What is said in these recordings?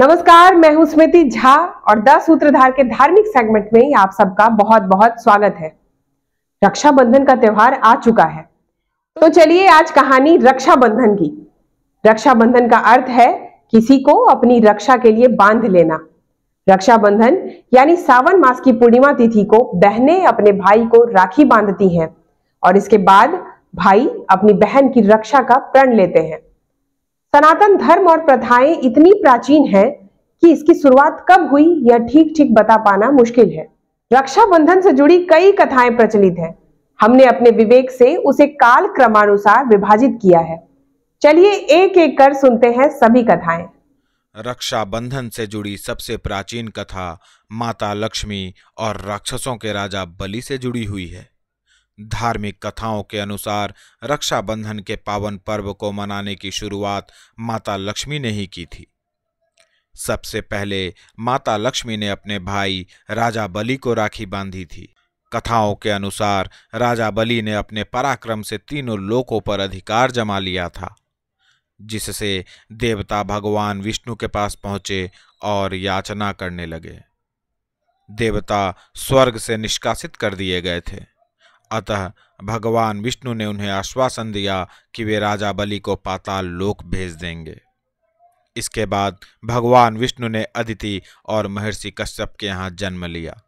नमस्कार मैं हूं स्मृति झा और दस सूत्रधार के धार्मिक सेगमेंट में आप सबका बहुत बहुत स्वागत है रक्षाबंधन का त्योहार आ चुका है तो चलिए आज कहानी रक्षाबंधन की रक्षाबंधन का अर्थ है किसी को अपनी रक्षा के लिए बांध लेना रक्षाबंधन यानी सावन मास की पूर्णिमा तिथि को बहनें अपने भाई को राखी बांधती हैं और इसके बाद भाई अपनी बहन की रक्षा का प्रण लेते हैं सनातन धर्म और प्रथाएं इतनी प्राचीन है कि इसकी शुरुआत कब हुई यह ठीक ठीक बता पाना मुश्किल है रक्षाबंधन से जुड़ी कई कथाएं प्रचलित हैं हमने अपने विवेक से उसे काल क्रमानुसार विभाजित किया है चलिए एक एक कर सुनते हैं सभी कथाएं रक्षाबंधन से जुड़ी सबसे प्राचीन कथा माता लक्ष्मी और राक्षसों के राजा बलि से जुड़ी हुई है धार्मिक कथाओं के अनुसार रक्षाबंधन के पावन पर्व को मनाने की शुरुआत माता लक्ष्मी ने ही की थी सबसे पहले माता लक्ष्मी ने अपने भाई राजा बलि को राखी बांधी थी कथाओं के अनुसार राजा बलि ने अपने पराक्रम से तीनों लोकों पर अधिकार जमा लिया था जिससे देवता भगवान विष्णु के पास पहुंचे और याचना करने लगे देवता स्वर्ग से निष्कासित कर दिए गए थे अतः भगवान विष्णु ने उन्हें आश्वासन दिया कि वे राजा बलि को पाताल लोक भेज देंगे इसके बाद भगवान विष्णु ने अदिति और महर्षि कश्यप के यहाँ जन्म लिया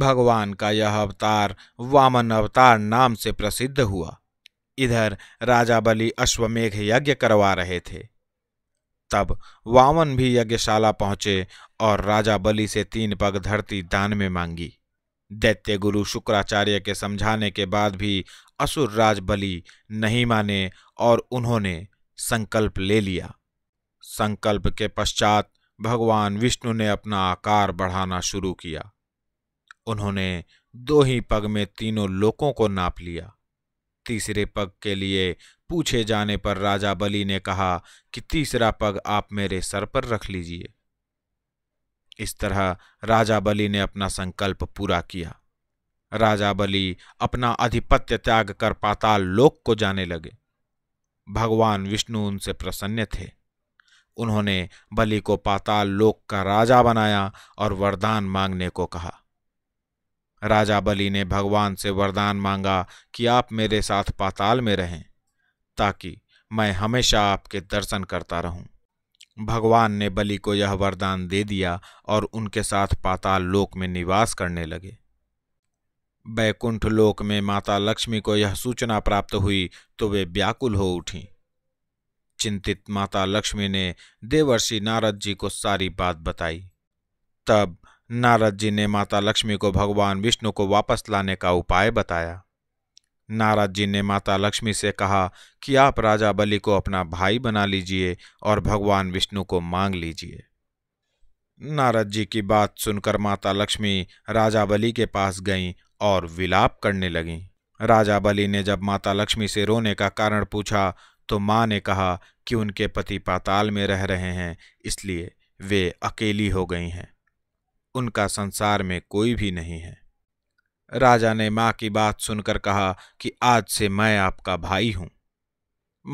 भगवान का यह अवतार वामन अवतार नाम से प्रसिद्ध हुआ इधर राजा बलि अश्वमेघ यज्ञ करवा रहे थे तब वामन भी यज्ञशाला पहुंचे और राजा बलि से तीन पग धरती दान में मांगी दैत्य गुरु शुक्राचार्य के समझाने के बाद भी असुर राज बलि नहीं माने और उन्होंने संकल्प ले लिया संकल्प के पश्चात भगवान विष्णु ने अपना आकार बढ़ाना शुरू किया उन्होंने दो ही पग में तीनों लोकों को नाप लिया तीसरे पग के लिए पूछे जाने पर राजा बलि ने कहा कि तीसरा पग आप मेरे सर पर रख लीजिए इस तरह राजा बलि ने अपना संकल्प पूरा किया राजा बलि अपना आधिपत्य त्याग कर पाताल लोक को जाने लगे भगवान विष्णु उनसे प्रसन्न थे उन्होंने बलि को पाताल लोक का राजा बनाया और वरदान मांगने को कहा राजा बलि ने भगवान से वरदान मांगा कि आप मेरे साथ पाताल में रहें ताकि मैं हमेशा आपके दर्शन करता रहूं भगवान ने बलि को यह वरदान दे दिया और उनके साथ पाताल लोक में निवास करने लगे बैकुंठ लोक में माता लक्ष्मी को यह सूचना प्राप्त हुई तो वे व्याकुल हो उठी चिंतित माता लक्ष्मी ने देवर्षि नारद जी को सारी बात बताई तब नारद जी ने माता लक्ष्मी को भगवान विष्णु को वापस लाने का उपाय बताया नारद जी ने माता लक्ष्मी से कहा कि आप राजा बलि को अपना भाई बना लीजिए और भगवान विष्णु को मांग लीजिए नारद जी की बात सुनकर माता लक्ष्मी राजा बलि के पास गईं और विलाप करने लगीं राजा बलि ने जब माता लक्ष्मी से रोने का कारण पूछा तो माँ ने कहा कि उनके पति पाताल में रह रहे हैं इसलिए वे अकेली हो गई हैं उनका संसार में कोई भी नहीं है राजा ने माँ की बात सुनकर कहा कि आज से मैं आपका भाई हूं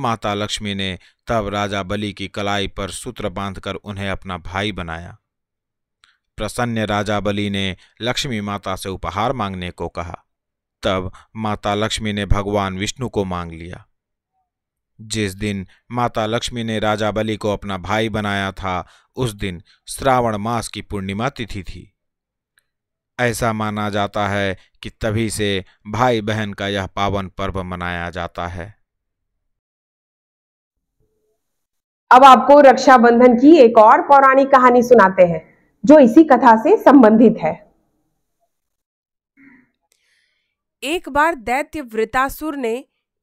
माता लक्ष्मी ने तब राजा बलि की कलाई पर सूत्र बांधकर उन्हें अपना भाई बनाया प्रसन्न राजा बलि ने लक्ष्मी माता से उपहार मांगने को कहा तब माता लक्ष्मी ने भगवान विष्णु को मांग लिया जिस दिन माता लक्ष्मी ने राजा बलि को अपना भाई बनाया था उस दिन श्रावण मास की पूर्णिमा तिथि थी ऐसा माना जाता है कि तभी से भाई बहन का यह पावन पर्व मनाया जाता है अब आपको रक्षाबंधन की एक और पौराणिक कहानी सुनाते हैं जो इसी कथा से संबंधित है एक बार दैत्य वृतासुर ने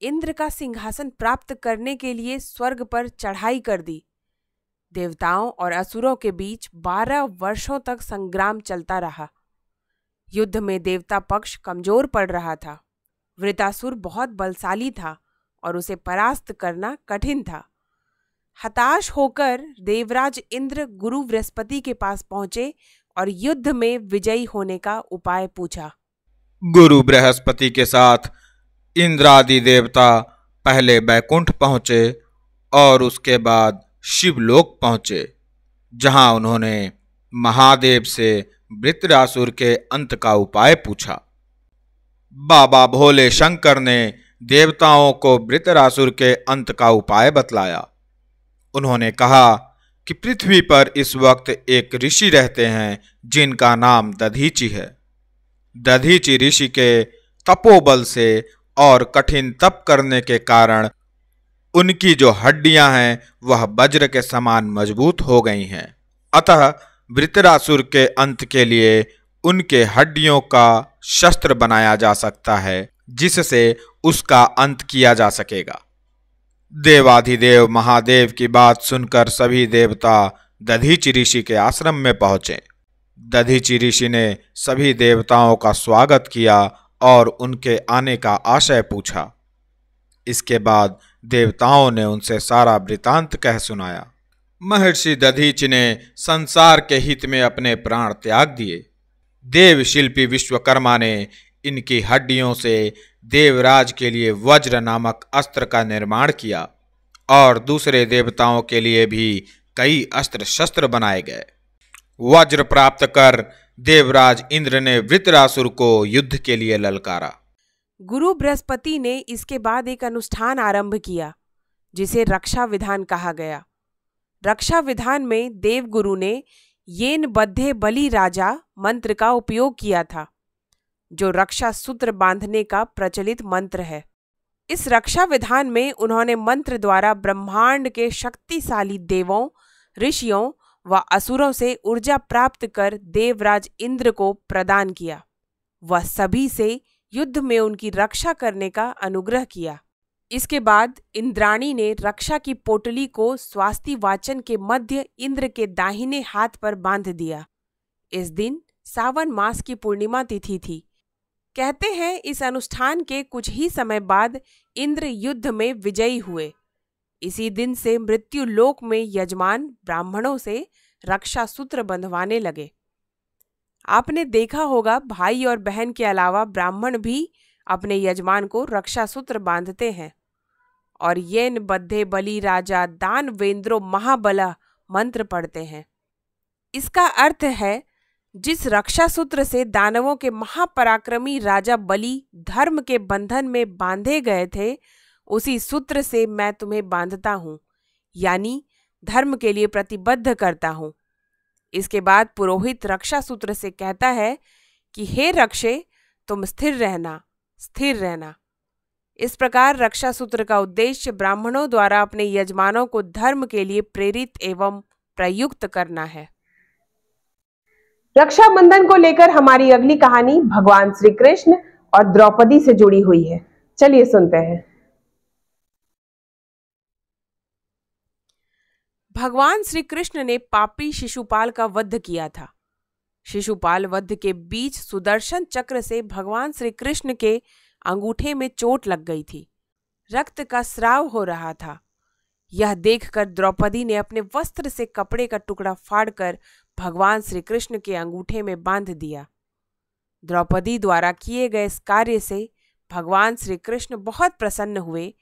इंद्र का सिंहासन प्राप्त करने के लिए स्वर्ग पर चढ़ाई कर दी देवताओं और असुरों के बीच बारह वर्षों तक संग्राम चलता रहा युद्ध में देवता पक्ष कमजोर पड़ रहा था वृतासुर बहुत बलशाली था और उसे परास्त करना कठिन था हताश होकर देवराज इंद्र गुरु बृहस्पति के पास पहुंचे और युद्ध में विजयी होने का उपाय पूछा गुरु बृहस्पति के साथ इंद्रादि देवता पहले बैकुंठ पहुंचे और उसके बाद शिवलोक पहुंचे जहां उन्होंने महादेव से वृत्रासुर के अंत का उपाय पूछा बाबा भोले शंकर ने देवताओं को वृतरासुर के अंत का उपाय बतलाया उन्होंने कहा कि पृथ्वी पर इस वक्त एक ऋषि रहते हैं जिनका नाम दधीची है दधीची ऋषि के तपोबल से और कठिन तप करने के कारण उनकी जो हड्डियां हैं वह वज्र के समान मजबूत हो गई हैं अतः वृतरासुर के अंत के लिए उनके हड्डियों का शस्त्र बनाया जा सकता है जिससे उसका अंत किया जा सकेगा देवाधिदेव महादेव की बात सुनकर सभी देवता दधीचि ऋषि के आश्रम में पहुंचे दधीचि ऋषि ने सभी देवताओं का स्वागत किया और उनके आने का आशय पूछा इसके बाद देवताओं ने उनसे सारा वृतांत कह सुनाया महर्षि दधीच ने संसार के हित में अपने प्राण त्याग दिए देव शिल्पी विश्वकर्मा ने इनकी हड्डियों से देवराज के लिए वज्र नामक अस्त्र का निर्माण किया और दूसरे देवताओं के लिए भी कई अस्त्र शस्त्र बनाए गए वज्र प्राप्त कर देवराज इंद्र ने वृतरासुर को युद्ध के लिए ललकारा गुरु बृहस्पति ने इसके बाद एक अनुष्ठान आरंभ किया जिसे रक्षा विधान कहा गया रक्षा विधान में देवगुरु ने येन बद्धे बलि राजा मंत्र का उपयोग किया था जो रक्षा सूत्र बांधने का प्रचलित मंत्र है इस रक्षा विधान में उन्होंने मंत्र द्वारा ब्रह्मांड के शक्तिशाली देवों ऋषियों व असुरों से ऊर्जा प्राप्त कर देवराज इंद्र को प्रदान किया वह सभी से युद्ध में उनकी रक्षा करने का अनुग्रह किया इसके बाद इंद्राणी ने रक्षा की पोटली को स्वास्थ्य वाचन के मध्य इंद्र के दाहिने हाथ पर बांध दिया इस दिन सावन मास की पूर्णिमा तिथि थी कहते हैं इस अनुष्ठान के कुछ ही समय बाद इंद्र युद्ध में विजयी हुए इसी दिन से मृत्यु लोक में यजमान ब्राह्मणों से रक्षा सूत्र बंधवाने लगे आपने देखा होगा भाई और बहन के अलावा ब्राह्मण भी अपने यजमान को रक्षा सूत्र बांधते हैं और येन बद्धे बलि राजा दानवेंद्रो महाबला मंत्र पढ़ते हैं इसका अर्थ है जिस रक्षा सूत्र से दानवों के महापराक्रमी राजा बलि धर्म के बंधन में बांधे गए थे उसी सूत्र से मैं तुम्हें बांधता हूँ यानी धर्म के लिए प्रतिबद्ध करता हूँ इसके बाद पुरोहित रक्षा सूत्र से कहता है कि हे रक्षे तुम स्थिर रहना स्थिर रहना इस प्रकार रक्षा सूत्र का उद्देश्य ब्राह्मणों द्वारा अपने यजमानों को धर्म के लिए प्रेरित एवं प्रयुक्त करना है रक्षाबंधन को लेकर हमारी अगली कहानी भगवान श्री कृष्ण और द्रौपदी से जुड़ी हुई है चलिए सुनते हैं भगवान श्री कृष्ण ने पापी शिशुपाल का वध किया था शिशुपाल वध के बीच सुदर्शन चक्र से भगवान श्री कृष्ण के अंगूठे में चोट लग गई थी रक्त का स्राव हो रहा था यह देखकर द्रौपदी ने अपने वस्त्र से कपड़े का टुकड़ा फाड़कर भगवान श्री कृष्ण के अंगूठे में बांध दिया द्रौपदी द्वारा किए गए इस कार्य से भगवान श्री कृष्ण बहुत प्रसन्न हुए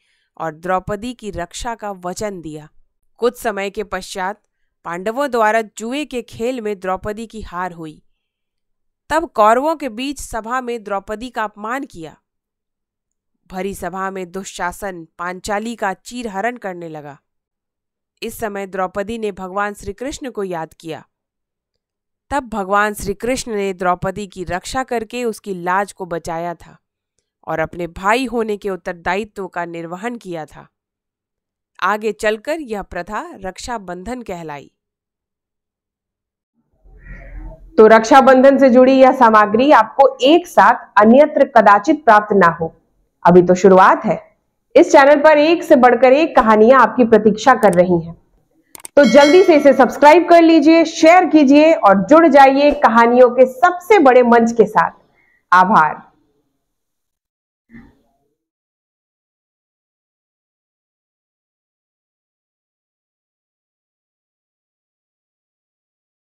और द्रौपदी की रक्षा का वचन दिया कुछ समय के पश्चात पांडवों द्वारा जुए के खेल में द्रौपदी की हार हुई तब कौरवों के बीच सभा में द्रौपदी का अपमान किया भरी सभा में दुशासन पांचाली का चीरहरण करने लगा इस समय द्रौपदी ने भगवान श्री कृष्ण को याद किया तब भगवान श्री कृष्ण ने द्रौपदी की रक्षा करके उसकी लाज को बचाया था और अपने भाई होने के उत्तरदायित्व का निर्वहन किया था आगे चलकर यह प्रथा रक्षाबंधन कहलाई तो रक्षाबंधन से जुड़ी यह सामग्री आपको एक साथ अन्यत्र कदाचित प्राप्त ना हो अभी तो शुरुआत है इस चैनल पर एक से बढ़कर एक कहानियां आपकी प्रतीक्षा कर रही हैं तो जल्दी से इसे सब्सक्राइब कर लीजिए शेयर कीजिए और जुड़ जाइए कहानियों के सबसे बड़े मंच के साथ आभार